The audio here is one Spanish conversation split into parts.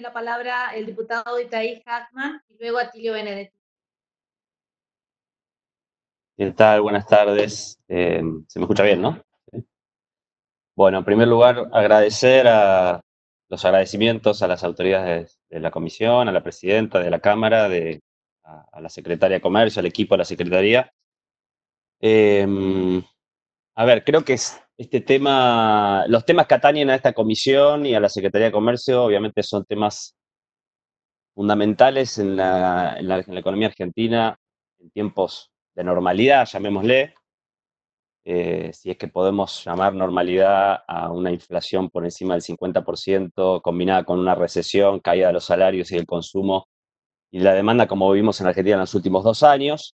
la palabra el diputado Itaí Hackman y luego Atilio Benedetti. ¿Qué tal? Buenas tardes. Eh, se me escucha bien, ¿no? Bueno, en primer lugar, agradecer a los agradecimientos a las autoridades de, la comisión, a la presidenta de la Cámara, a, la secretaria de Comercio, al equipo de la Secretaría. Eh, a ver, creo que es este tema, los temas que atañen a esta comisión y a la Secretaría de Comercio, obviamente son temas fundamentales en la, economía argentina en tiempos de normalidad, llamémosle, eh, si es que podemos llamar normalidad a una inflación por encima del 50%, combinada con una recesión, caída de los salarios y el consumo y la demanda como vivimos en Argentina en los últimos dos años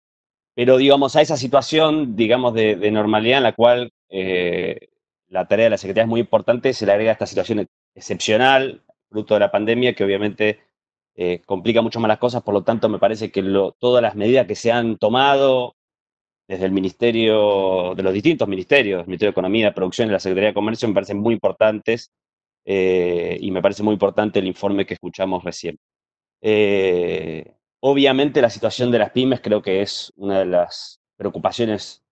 pero digamos, a esa situación, digamos, de, normalidad en la cual eh, la tarea de la Secretaría es muy importante, se le agrega esta situación excepcional, fruto de la pandemia, que obviamente eh, complica mucho más las cosas, por lo tanto me parece que todas las medidas que se han tomado desde el Ministerio, de los distintos ministerios, Ministerio de Economía, Producción y la Secretaría de Comercio, me parecen muy importantes eh, y me parece muy importante el informe que escuchamos recién. Eh, Obviamente la situación de las pymes creo que es una de las preocupaciones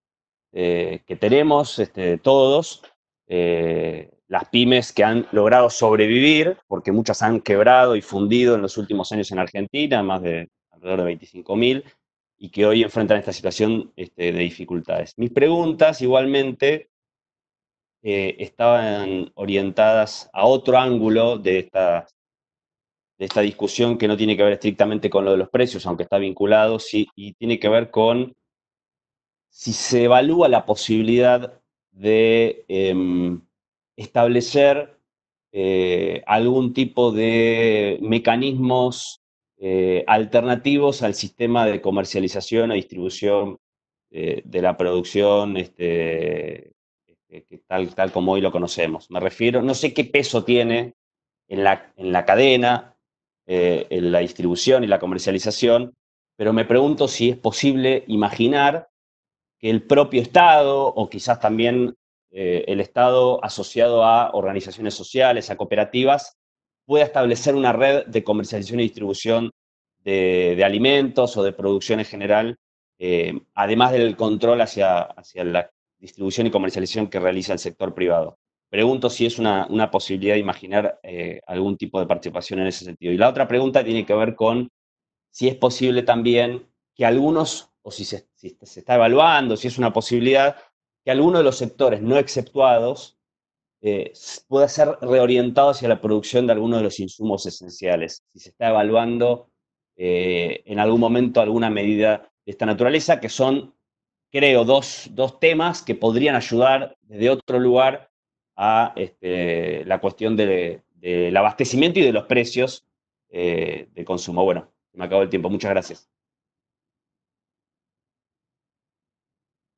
eh, que tenemos este, todos. Eh, las pymes que han logrado sobrevivir, porque muchas han quebrado y fundido en los últimos años en Argentina, más de alrededor de 25.000, y que hoy enfrentan esta situación este, de dificultades. Mis preguntas igualmente eh, estaban orientadas a otro ángulo de estas de esta discusión que no tiene que ver estrictamente con lo de los precios, aunque está vinculado, sí, y tiene que ver con si se evalúa la posibilidad de em, establecer eh, algún tipo de mecanismos eh, alternativos al sistema de comercialización o distribución eh, de la producción este, este, tal, tal como hoy lo conocemos. Me refiero, no sé qué peso tiene en la, en la cadena eh, en la distribución y la comercialización, pero me pregunto si es posible imaginar que el propio Estado o quizás también eh, el Estado asociado a organizaciones sociales, a cooperativas, pueda establecer una red de comercialización y distribución de, alimentos o de producción en general, eh, además del control hacia la distribución y comercialización que realiza el sector privado. Pregunto si es una, una posibilidad de imaginar eh, algún tipo de participación en ese sentido. Y la otra pregunta tiene que ver con si es posible también que algunos, o si se, se está evaluando, si es una posibilidad, que alguno de los sectores no exceptuados eh, pueda ser reorientado hacia la producción de algunos de los insumos esenciales. Si se está evaluando eh, en algún momento alguna medida de esta naturaleza, que son, creo, dos, dos temas que podrían ayudar desde otro lugar a este, la cuestión del abastecimiento y de los precios eh, de consumo. Bueno, me acabo el tiempo. Muchas gracias.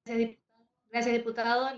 Gracias, diputado.